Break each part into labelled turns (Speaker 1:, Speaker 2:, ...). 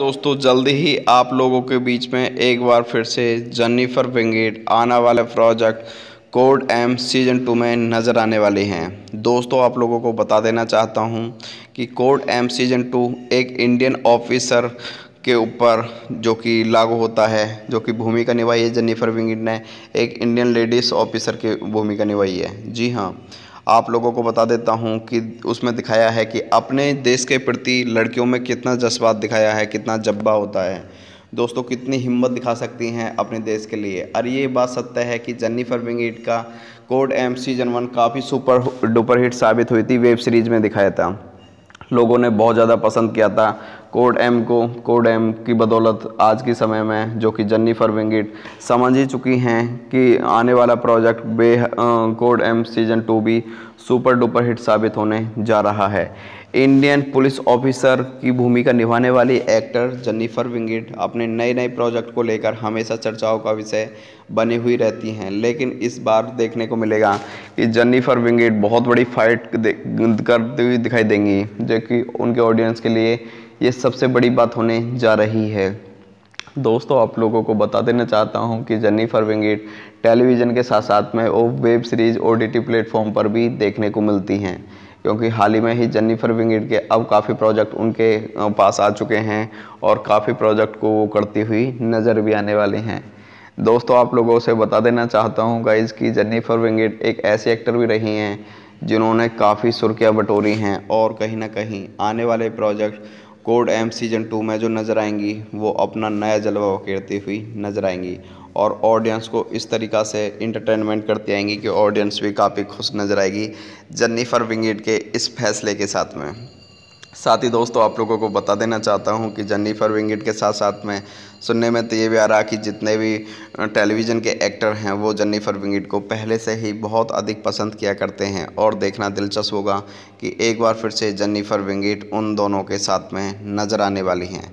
Speaker 1: दोस्तों जल्दी ही आप लोगों के बीच में एक बार फिर से जन्नीफर विंगेट आने वाले project code M season two में नज़र आने वाले हैं दोस्तों आप लोगों को बता देना चाहता हूं कि कोड एम सीजन टू एक इंडियन ऑफिसर के ऊपर जो कि लागू होता है जो कि भूमिका निभाई है जन्नीफर विंगेट ने एक इंडियन लेडीज़ ऑफिसर की भूमिका निभाई है जी हाँ आप लोगों को बता देता हूँ कि उसमें दिखाया है कि अपने देश के प्रति लड़कियों में कितना जज्बात दिखाया है कितना जब्बा होता है दोस्तों कितनी हिम्मत दिखा सकती हैं अपने देश के लिए और ये बात सत्य है कि जन्नीफर विंगेट का कोड एम सीजन वन काफ़ी सुपर डुपर हिट साबित हुई थी वेब सीरीज़ में दिखाया था लोगों ने बहुत ज़्यादा पसंद किया था कोड एम को कोड एम की बदौलत आज के समय में जो कि जन्नीफर विंगिट समझ ही चुकी हैं कि आने वाला प्रोजेक्ट बे कोड एम सीजन टू भी सुपर डुपर हिट साबित होने जा रहा है इंडियन पुलिस ऑफिसर की भूमिका निभाने वाली एक्टर जन्नीफर विंगिट अपने नए नए प्रोजेक्ट को लेकर हमेशा चर्चाओं का विषय बनी हुई रहती हैं लेकिन इस बार देखने को मिलेगा कि जन्नीफर विंगिट बहुत बड़ी फाइट करती हुई दिखाई देंगी जो कि उनके ऑडियंस के लिए ये सबसे बड़ी बात होने जा रही है दोस्तों आप लोगों को बता देना चाहता हूं कि जन्नीफर विंगिट टेलीविज़न के साथ साथ में वो वेब सीरीज़ ओ प्लेटफॉर्म पर भी देखने को मिलती हैं क्योंकि हाल ही में ही जन्नीफर विंगेट के अब काफ़ी प्रोजेक्ट उनके पास आ चुके हैं और काफ़ी प्रोजेक्ट को वो करती हुई नज़र भी आने वाली हैं दोस्तों आप लोगों से बता देना चाहता हूँ गाइज की जन्नीफर विंगेट एक ऐसे एक्टर भी रही हैं जिन्होंने काफ़ी सुर्खियाँ बटोरी हैं और कहीं ना कहीं आने वाले project code M season two में जो नज़र आएंगी वो अपना नया जलवा उकेरती हुई नज़र आएंगी और ऑडियंस को इस तरीक़ा से इंटरटेनमेंट करती आएंगी कि ऑडियंस भी काफ़ी खुश नज़र आएगी जन्नीफर विंगेट के इस फैसले के साथ में साथ ही दोस्तों आप लोगों को बता देना चाहता हूं कि जन्नीफर विंगेट के साथ साथ में सुनने में तो ये भी आ रहा कि जितने भी टेलीविज़न के एक्टर हैं वो जन्नीफर विंगेट को पहले से ही बहुत अधिक पसंद किया करते हैं और देखना दिलचस्प होगा कि एक बार फिर से जन्नीफर विंगेट उन दोनों के साथ में नज़र आने वाली हैं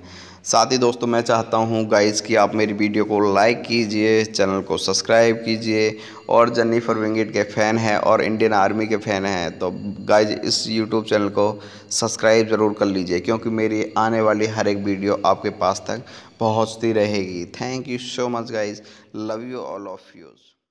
Speaker 1: साथ ही दोस्तों मैं चाहता हूं गाइस कि आप मेरी वीडियो को लाइक कीजिए चैनल को सब्सक्राइब कीजिए और जन्नीफर विंगेट के फ़ैन हैं और इंडियन आर्मी के फ़ैन हैं तो गाइज इस यूट्यूब चैनल को सब्सक्राइब ज़रूर कर लीजिए क्योंकि मेरी आने वाली हर एक वीडियो आपके पास तक पहुँचती रहेगी thank you so much guys love you all of use